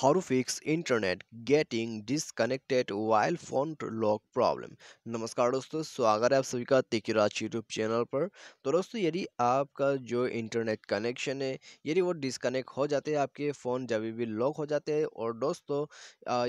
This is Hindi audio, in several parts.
how to fix internet getting disconnected while phone lock problem नमस्कार दोस्तों स्वागत है आप सभी का तिकराज यूट्यूब चैनल पर तो दोस्तों यदि आपका जो इंटरनेट कनेक्शन है यदि वो डिसकनेक्ट हो जाते हैं आपके फ़ोन जब भी लॉक हो जाते हैं और दोस्तों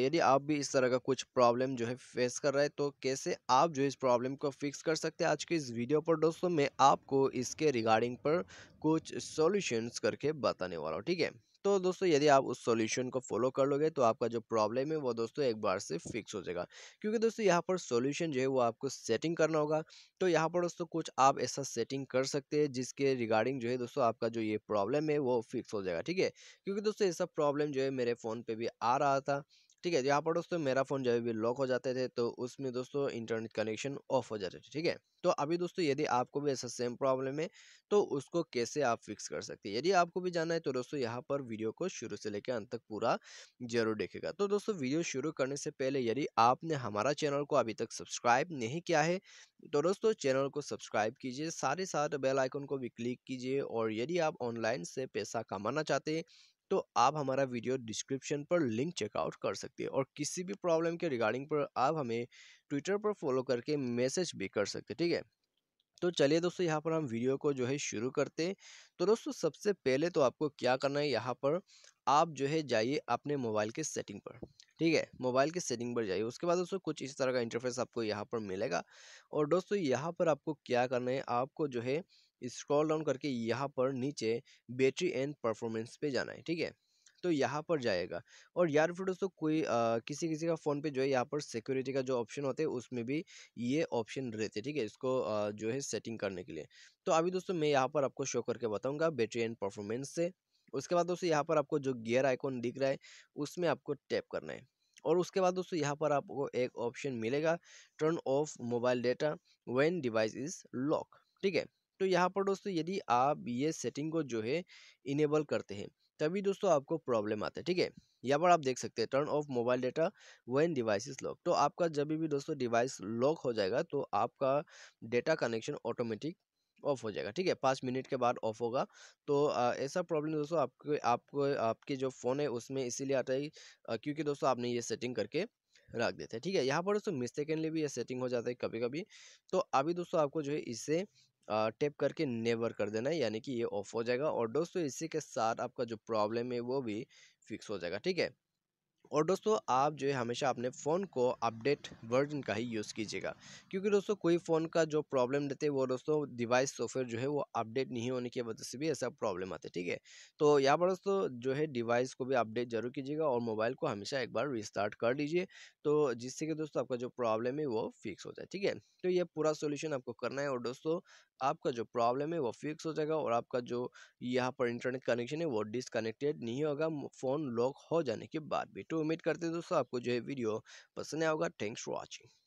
यदि आप भी इस तरह का कुछ प्रॉब्लम जो है फेस कर रहे हैं तो कैसे आप जो इस प्रॉब्लम को फिक्स कर सकते हैं आज के इस वीडियो पर दोस्तों मैं आपको इसके रिगार्डिंग पर कुछ सॉल्यूशंस करके बताने वाला हूँ ठीक है तो दोस्तों यदि आप उस सॉल्यूशन को फॉलो कर लोगे तो आपका जो प्रॉब्लम है वो दोस्तों एक बार से फिक्स हो जाएगा क्योंकि दोस्तों यहाँ पर सॉल्यूशन जो है वो आपको सेटिंग करना होगा तो यहाँ पर दोस्तों कुछ आप ऐसा सेटिंग कर सकते हैं जिसके रिगार्डिंग जो है दोस्तों आपका जो ये प्रॉब्लम है वो फिक्स हो जाएगा ठीक है क्योंकि दोस्तों ऐसा प्रॉब्लम जो है मेरे फ़ोन पर भी आ रहा था ठीक है यहाँ पर दोस्तों मेरा फ़ोन जब भी लॉक हो जाते थे तो उसमें दोस्तों इंटरनेट कनेक्शन ऑफ हो जाते थे ठीक है तो अभी दोस्तों यदि आपको भी ऐसा सेम प्रॉब्लम है तो उसको कैसे आप फिक्स कर सकते हैं यदि आपको भी जाना है तो दोस्तों यहाँ पर वीडियो को शुरू से लेकर अंत तक पूरा जरूर देखेगा तो दोस्तों वीडियो शुरू करने से पहले यदि आपने हमारा चैनल को अभी तक सब्सक्राइब नहीं किया है तो दोस्तों चैनल को सब्सक्राइब कीजिए साथ ही साथ बेल आइकन को भी क्लिक कीजिए और यदि आप ऑनलाइन से पैसा कमाना चाहते हैं तो आप हमारा वीडियो डिस्क्रिप्शन पर लिंक चेकआउट कर सकते हैं और किसी भी प्रॉब्लम के रिगार्डिंग पर आप हमें ट्विटर पर फॉलो करके मैसेज भी कर सकते ठीक है तो चलिए दोस्तों यहाँ पर हम वीडियो को जो है शुरू करते हैं तो दोस्तों सबसे पहले तो आपको क्या करना है यहाँ पर आप जो है जाइए अपने मोबाइल के सेटिंग पर ठीक है मोबाइल के सेटिंग पर जाइए उसके बाद दोस्तों कुछ इस तरह का इंटरफेस आपको यहाँ पर मिलेगा और दोस्तों यहाँ पर आपको क्या करना है आपको जो है स्क्रॉल डाउन करके यहाँ पर नीचे बैटरी एंड परफॉर्मेंस पे जाना है ठीक है तो यहाँ पर जाएगा और यार फिर दोस्तों कोई आ, किसी किसी का फ़ोन पे जो है यहाँ पर सिक्योरिटी का जो ऑप्शन होते हैं उसमें भी ये ऑप्शन रहते ठीक है इसको आ, जो है सेटिंग करने के लिए तो अभी दोस्तों मैं यहाँ पर आपको शो करके बताऊँगा बैटरी एंड परफॉर्मेंस से उसके बाद दोस्तों यहाँ पर आपको जो गियर आइकॉन दिख रहा है उसमें आपको टैप करना है और उसके बाद दोस्तों यहाँ पर आपको एक ऑप्शन मिलेगा turn off mobile data when device is lock ठीक है तो यहाँ पर दोस्तों यदि आप ये सेटिंग को जो है इनेबल करते हैं तभी दोस्तों आपको प्रॉब्लम आता है ठीक है यहाँ पर आप देख सकते हैं turn off mobile data when devices lock तो आपका जब भी दोस्तों डिवाइस लॉक हो जाएगा तो आपका डेटा कनेक्शन ऑटोमेटिक ऑफ हो जाएगा ठीक है पाँच मिनट के बाद ऑफ होगा तो ऐसा प्रॉब्लम दोस्तों आपके आपको आपके जो फ़ोन है उसमें इसीलिए आता है क्योंकि दोस्तों आपने ये सेटिंग करके रख देते हैं ठीक है यहाँ पर दोस्तों मिस्टेकनली भी ये सेटिंग हो जाता है कभी कभी तो अभी दोस्तों आपको जो है इसे टैप करके नेवर कर देना है यानी कि ये ऑफ हो जाएगा और दोस्तों इसी के साथ आपका जो प्रॉब्लम है वो भी फिक्स हो जाएगा ठीक है और दोस्तों आप जो है हमेशा अपने फ़ोन को अपडेट वर्जन का ही यूज़ कीजिएगा क्योंकि दोस्तों कोई फ़ोन का जो प्रॉब्लम रहते हैं वो दोस्तों डिवाइस सॉफ्टवेयर जो है वो अपडेट नहीं होने की वजह से भी ऐसा प्रॉब्लम आता है ठीक है तो यहाँ पर दोस्तों जो है डिवाइस को भी अपडेट जरूर कीजिएगा और मोबाइल को हमेशा एक बार रिस्टार्ट कर लीजिए तो जिससे कि दोस्तों आपका जो प्रॉब्लम है वो फिक्स हो जाए ठीक है तो ये पूरा सोल्यूशन आपको करना है और दोस्तों आपका जो प्रॉब्लम है वो फिक्स हो जाएगा और आपका जो यहाँ पर इंटरनेट कनेक्शन है वो डिसकनेक्टेड नहीं होगा फ़ोन लॉक हो जाने के बाद भी तो उम्मीद करते हैं दोस्तों आपको जो है वीडियो पसंद आया होगा थैंक्स फॉर वॉचिंग